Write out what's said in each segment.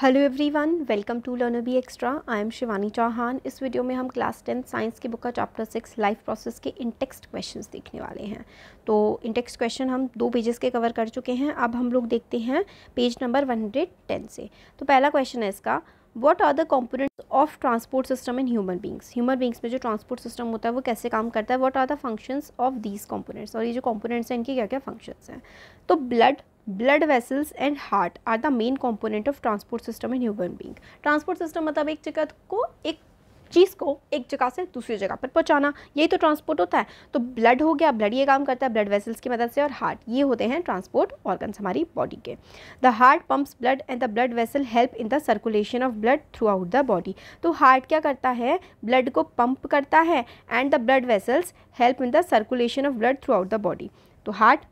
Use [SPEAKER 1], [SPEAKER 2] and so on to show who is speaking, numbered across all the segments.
[SPEAKER 1] Hello everyone welcome to Learner Bee Extra I am Shivani Chauhan इस video में हम class tenth science की book का चैप्टर सिक्स लाइफ प्रोसेस के इंटेक्स्ट क्वेश्चंस देखने वाले हैं तो इंटेक्स्ट क्वेश्चन हम दो पेजेस के कवर कर चुके हैं अब हम लोग देखते हैं page number one hundred ten से तो पहला क्वेश्चन है इसका what are the components of transport system in human beings human beings में जो ट्रांसपोर्ट सिस्टम होता है वो कैसे काम करता है what are the functions of these components और ये जो कॉम्पोनेंट्स हैं इनके क्या क्या फंक्शंस हैं तो blood blood vessels and heart are the main component of transport system in human being transport system मतलब एक जगह को एक चीज़ को एक जगह से दूसरी जगह पर पहुंचाना यही तो ट्रांसपोर्ट होता है तो ब्लड हो गया ब्लड ये काम करता है ब्लड वेसल्स की मदद से और हार्ट ये होते हैं ट्रांसपोर्ट ऑर्गन्स हमारी बॉडी के the heart pumps blood and the blood vessel help in the circulation of blood throughout the body तो हार्ट क्या करता है ब्लड को पंप करता है and the blood vessels help in the circulation of blood throughout the body तो heart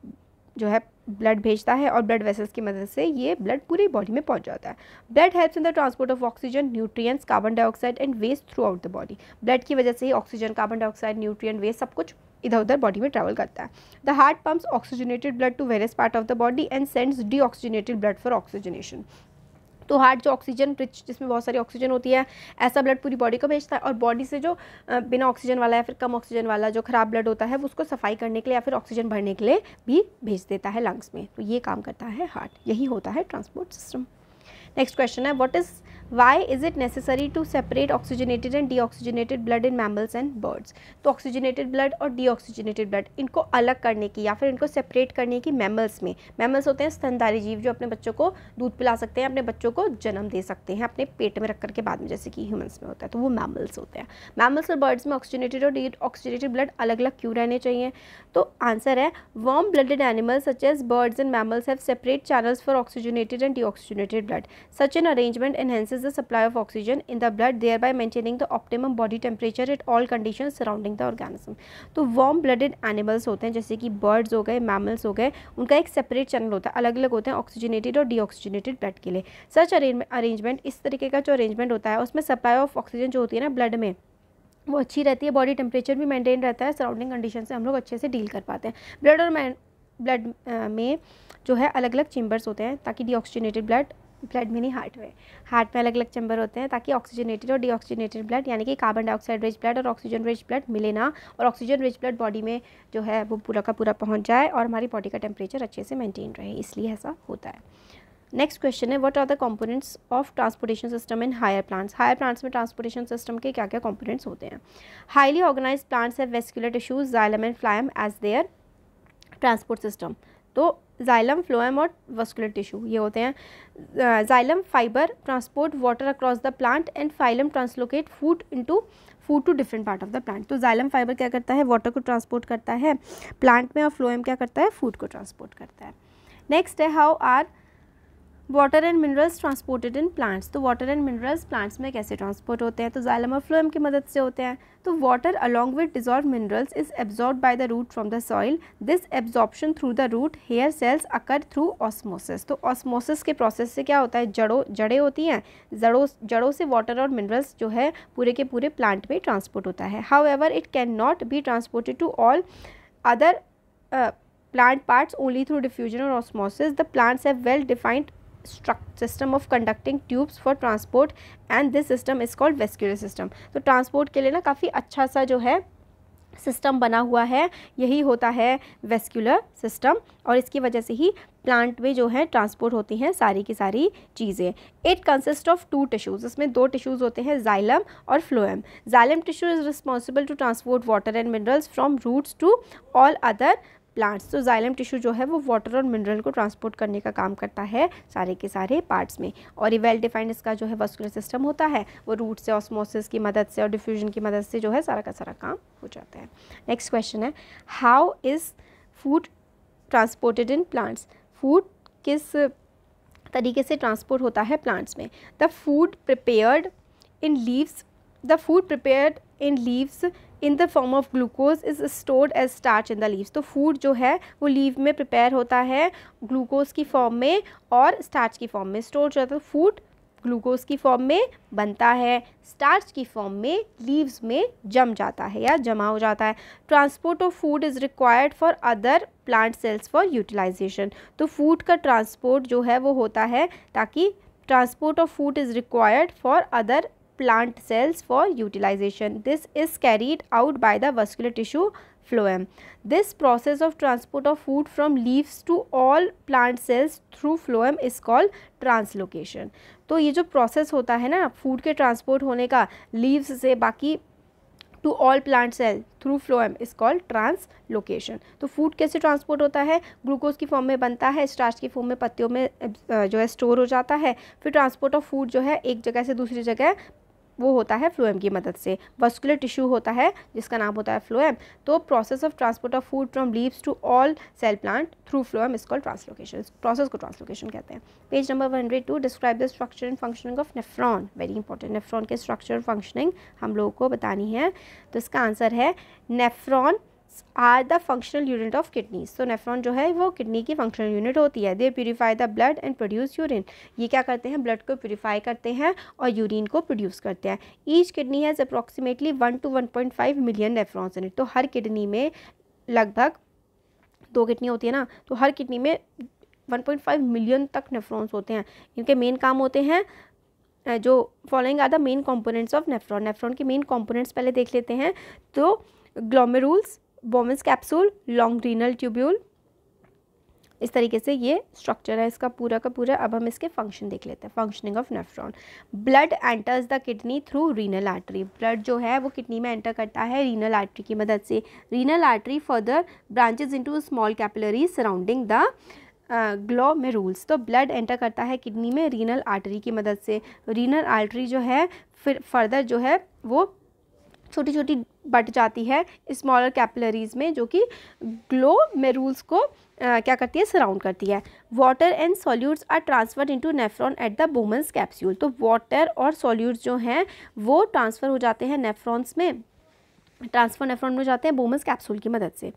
[SPEAKER 1] जो है ब्लड भेजता है और ब्लड वेसल्स की मदद से ये ब्लड पूरी बॉडी में पहुंच जाता है blood helps in the transport of oxygen nutrients carbon dioxide and waste throughout the body blood की वजह से ही oxygen carbon dioxide nutrient waste सब कुछ इधर उधर बॉडी में ट्रैवल करता है the heart pumps oxygenated blood to various part of the body and sends the blood for oxygenation तो हार्ट जो ऑक्सीजन रिच जिसमें बहुत सारी ऑक्सीजन होती है ऐसा ब्लड पूरी बॉडी को भेजता है और बॉडी से जो बिना ऑक्सीजन वाला या फिर कम ऑक्सीजन वाला जो ख़राब ब्लड होता है वो उसको सफाई करने के लिए या फिर ऑक्सीजन भरने के लिए भी भेज देता है लंग्स में तो ये काम करता है हार्ट यही होता है ट्रांसपोर्ट सिस्टम नेक्स्ट क्वेश्चन है what is is it necessary to separate oxygenated and deoxygenated blood in mammals and birds तो ऑक्सीजनेटेड ब्लड और डीऑक्सीजनेटेड ब्लड इनको अलग करने की या फिर इनको सेपरेट करने की मैमल्स में मैमल्स होते हैं स्तनधारी जीव जो अपने बच्चों को दूध पिला सकते हैं अपने बच्चों को जन्म दे सकते हैं अपने पेट में रख करके बाद में जैसे कि ह्यूमन्स में होता है तो वो मैमल्स होते हैं मैमल्स और बर्ड्स में ऑक्सीजनेटेड और डीऑक्सीजनेटेड ब्लड अलग अलग क्यों रहने चाहिए तो आंसर है warm blooded animals such as birds and mammals have separate channels for oxygenated and deoxygenated blood such an arrangement enhances increases the supply of oxygen in the blood thereby maintaining the optimum body temperature at all conditions surrounding the organism तो warm blooded animals होते हैं जैसे कि birds हो गए mammals हो गए उनका एक separate channel होता है अलग अलग होते हैं oxygenated और deoxygenated blood के लिए such arrangement इस तरीके का जो arrangement होता है उसमें supply of oxygen जो होती है ना blood में वो अच्छी रहती है बॉडी टेम्परेचर भी मेंटेन रहता है सराउंडिंग कंडीशन से हम लोग अच्छे से डील कर पाते हैं ब्लड और ब्लड में जो है अलग अलग चेंबर्स होते हैं ताकि डीऑक्सीजनेटेड ब्लड ब्लड मिनी हार्ट में हार्ट में अलग अलग चैम्बर होते हैं ताकि ऑक्सीजनेटेड और डीऑक्सीजनेटेड ब्लड यानी कि कार्बन डाइऑक्साइड रिच ब्लड और ऑक्सीजन रिच ब्लड मिले ना और ऑक्सीजन रिच ब्लड बॉडी में जो है वो पूरा का पूरा पहुंच जाए और हमारी बॉडी का टेम्परेचर अच्छे से मेंटेन रहे इसलिए ऐसा होता है नेक्स्ट क्वेश्चन है what are the components of transportation system in higher plants higher plants में ट्रांसपोर्टेशन सिस्टम के क्या क्या कॉम्पोनेंट्स होते हैं हाईली ऑर्गेनाइज प्लांट्स है vascular tissues xylem and phloem as their transport system तो जाइलम फ्लोएम और वस्कुलर टिश्यू ये होते हैं xylem fibre transport water across the plant and phloem translocate food into food to different part of the plant तो xylem fibre क्या करता है water को ट्रांसपोर्ट करता है प्लांट में और फ्लोएम क्या करता है फूड को ट्रांसपोर्ट करता है नेक्स्ट है how are water and minerals transported in plants तो वाटर एंड मिनरल्स प्लांट्स में कैसे ट्रांसपोर्ट होते हैं तो जाइलम और फ्लोएम की मदद से होते हैं तो water along with dissolve minerals is absorb by the root from the soil this absorption through the root hair cells occur through osmosis तो ऑस्मोसिस के प्रोसेस से क्या होता है जड़ों जड़ें होती हैं जड़ों जड़ों से वाटर और मिनरल्स जो है पूरे के पूरे प्लांट में ट्रांसपोर्ट होता है however it can not be transported to all other plant parts only through diffusion और osmosis the plants have well defined system of conducting tubes for transport and this system is called vascular system तो transport के लिए ना काफ़ी अच्छा सा जो है सिस्टम बना हुआ है यही होता है वेस्क्यूलर सिस्टम और इसकी वजह से ही प्लांट में जो है ट्रांसपोर्ट होती हैं सारी की सारी चीज़ें it consist of two tissues इसमें दो टिश्यूज़ होते हैं जाइलम और phloem xylem tissue is responsible to transport water and minerals from roots to all other plants तो जाइलम टिश्यू जो है वो वाटर और मिनरल को ट्रांसपोर्ट करने का काम करता है सारे के सारे पार्ट्स में और ये वेल डिफाइंड इसका जो है वस्कुलर सिस्टम होता है वो रूट से ऑस्मोसिस की मदद से और डिफ्यूजन की मदद से जो है सारा का सारा काम हो जाता है नेक्स्ट क्वेश्चन है how is food transported in plants food किस तरीके से ट्रांसपोर्ट होता है प्लांट्स में the food prepared in leaves the food prepared in leaves in the form of glucose is stored as starch in the leaves तो food जो है वो लीव में प्रिपेयर होता है ग्लूकोज की फॉर्म में और स्टार्च की फॉर्म में स्टोर जो है फूड तो ग्लूकोज की फॉर्म में बनता है स्टार्च की फॉर्म में लीव्स में जम जाता है या जमा हो जाता है transport of food is required for other plant cells for utilisation तो फूड का ट्रांसपोर्ट जो है वो होता है ताकि transport of food is required for other plant cells for utilization. This is carried out by the vascular tissue phloem. This process of transport of food from leaves to all plant cells through phloem is called translocation. तो ये जो process होता है ना food के transport होने का leaves से बाकी to all plant cell through phloem is called translocation तो फूड कैसे ट्रांसपोर्ट होता है ग्लूकोज की फॉर्म में बनता है स्टार्च की फॉर्म में पत्तियों में जो है स्टोर हो जाता है फिर ट्रांसपोर्ट ऑफ फूड जो है एक जगह से दूसरी जगह वो होता है फ्लोएम की मदद से वस्कुलर टिश्यू होता है जिसका नाम होता है फ्लोएम तो process of transport of food from leaves to all cell plant through phloem is called translocation process को ट्रांसलोकेशन कहते हैं page number one hundred two describe the structure and functioning of nephron very important nephron के structure functioning हम लोगों को बतानी है तो इसका आंसर है nephron are the functional unit of kidney so nephron जो है वो किडनी की फंक्शनल यूनिट होती है दे purify the blood and produce urine ये क्या करते हैं ब्लड को प्योरीफाई करते हैं और यूरिन को प्रोड्यूस करते हैं each kidney has approximately one two one point five million nephrons in तो हर किडनी में लगभग दो किडनी होती है ना तो हर किडनी में वन पॉइंट फाइव मिलियन तक नेफ्रॉन्स होते हैं इनके मेन काम होते हैं जो following are the main components of nephron nephron के मेन कॉम्पोनेंट्स पहले देख लेते हैं तो glomerulus Bowman's capsule long renal tubule इस तरीके से ये स्ट्रक्चर है इसका पूरा का पूरा अब हम इसके फंक्शन देख लेते हैं functioning of nephron blood enters the kidney through renal artery blood जो है वो किडनी में एंटर करता है रीनल आर्टरी की मदद से renal artery further branches into small capillary surrounding the glomerulus तो ब्लड एंटर करता है किडनी में रीनल आर्टरी की मदद से रीनल आर्टरी जो है फिर फर्दर जो है वो छोटी छोटी बट जाती है स्मॉलर कैपिलरीज में जो कि ग्लो मेरूल्स को आ, क्या करती है सराउंड करती है water and solutes are transferred into nephron at the Bowman's capsule तो वाटर और सॉल्यूट्स जो हैं वो ट्रांसफ़र हो जाते हैं नेफ्रॉन्स में ट्रांसफर नेफ्रॉन में जाते हैं बोमन्स कैप्सूल की मदद से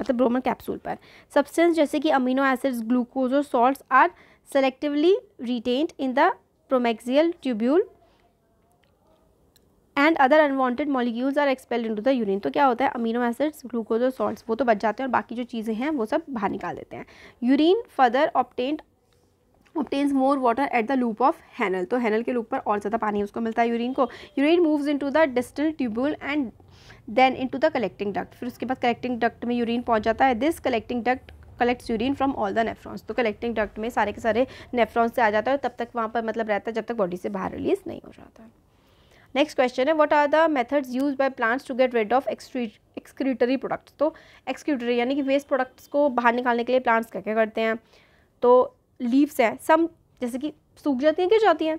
[SPEAKER 1] मतलब ब्रोमन कैप्सूल पर सब्सटेंस जैसे कि अमीनो एसिड्स ग्लूकोज और salt are selectively retained in the proximal tubule and other unwanted molecules are expelled into the urine तो क्या होता है अमीनो एसिड्स ग्लूकोज और सॉल्ट्स वो तो बच जाते हैं और बाकी जो चीज़ें हैं वो सब बाहर निकाल देते हैं urine further obtained obtains more water at the loop of Henle तो हैनल के लूप पर और ज़्यादा पानी उसको मिलता है यूरिन को urine moves into the distal tubule and then into the collecting duct फिर उसके बाद कलेक्टिंग डक्ट में यूरिन पहुंच जाता है this collecting duct collects urine from all the nephrons तो कलेक्टिंग डक्ट में सारे के सारे नेफ्रॉन्स से आ जाता है और तब तक वहाँ पर मतलब रहता है जब तक बॉडी से बाहर रिलीज़ नहीं हो जाता है नेक्स्ट क्वेश्चन है what are the methods use by plants to get rid of excretory products तो एक्सक्रीटरी यानी कि वेस्ट प्रोडक्ट्स को बाहर निकालने के लिए प्लांट्स क्या क्या करते हैं तो लीव्स हैं सम जैसे कि सूख जाती हैं गिर जाती हैं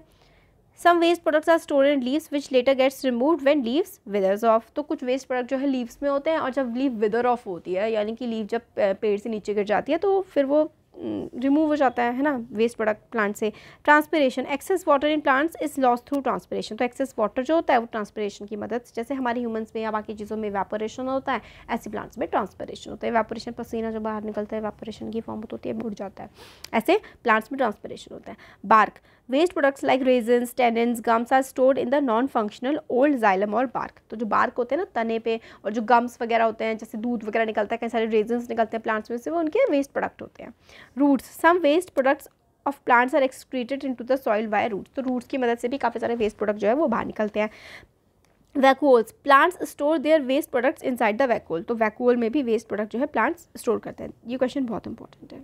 [SPEAKER 1] some waste products are store in leaves which later gets remove when leaves withers off तो कुछ वेस्ट प्रोडक्ट जो है लीव्स में होते हैं और जब लीव विदर ऑफ होती है यानी कि लीव जब पेड़ से नीचे गिर जाती है तो फिर वो रिमूव हो जाता है है ना वेस्ट प्रोडक्ट प्लांट से transpiration excess water in plants is loss through transpiration तो एक्सेस वाटर जो होता है वो ट्रांसपरेशन की मदद जैसे हमारे ह्यूमंस में या बाकी चीज़ों में वेपोरेशन होता है ऐसे प्लांट्स में ट्रांसपरेशन होता है वेपोरेशन पसीना जो बाहर निकलता है वेपोरेशन की फॉर्म होती है बुढ़ जाता है ऐसे प्लांट्स में ट्रांसपरेशन होता है bark waste products like resins tannins gums are stored in the non functional old xylem और बार्क तो जो बार्क होते हैं ना तने पे और जो गम्स वगैरह होते हैं जैसे दूध वगैरह निकलता है कई सारे रेजन्स निकलते हैं प्लांट्स में से वो उनके वेस्ट प्रोडक्ट होते हैं roots some waste products of plants are excreted into the soil by roots तो रूट्स की मदद से भी काफ़ी सारे वेस्ट प्रोडक्ट जो है वो बाहर निकलते हैं vacuoles plants store their waste products inside the vacuole तो वैकुअल में भी वेस्ट प्रोडक्ट जो है प्लांट्स स्टोर करते हैं ये क्वेश्चन बहुत इंपॉर्टेंट है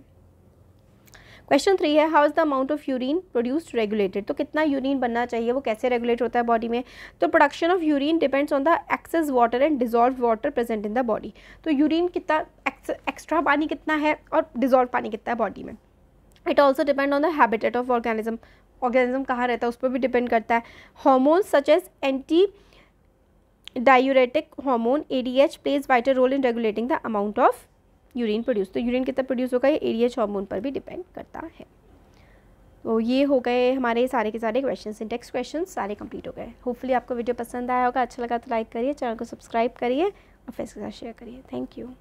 [SPEAKER 1] क्वेश्चन थ्री है how is the amount of urine produce regulated तो कितना यूरिन बनना चाहिए वो कैसे रेगुलेट होता है बॉडी में तो production of urine depends on the excess water and dissolve water present in the body तो यूरिन कितना एक्स्ट्रा पानी कितना है और डिजॉल्व पानी कितना है बॉडी में it also depend on the habitat of organism organism कहाँ रहता है उस पर भी डिपेंड करता है hormones such as anti diuretic hormone H plays vital role in regulating the amount of urine produce तो यूरिन कितना प्रोड्यूस होगा ये एडीएच हॉर्मोन पर भी डिपेंड करता है तो ये हो गए हमारे सारे के सारे क्वेश्चन इंटेक्स क्वेश्चन सारे कंप्लीट हो गए होपफुली आपको वीडियो पसंद आया होगा अच्छा लगा तो लाइक करिए चैनल को सब्सक्राइब करिए और फ्रेंड्स के साथ शेयर करिए थैंक यू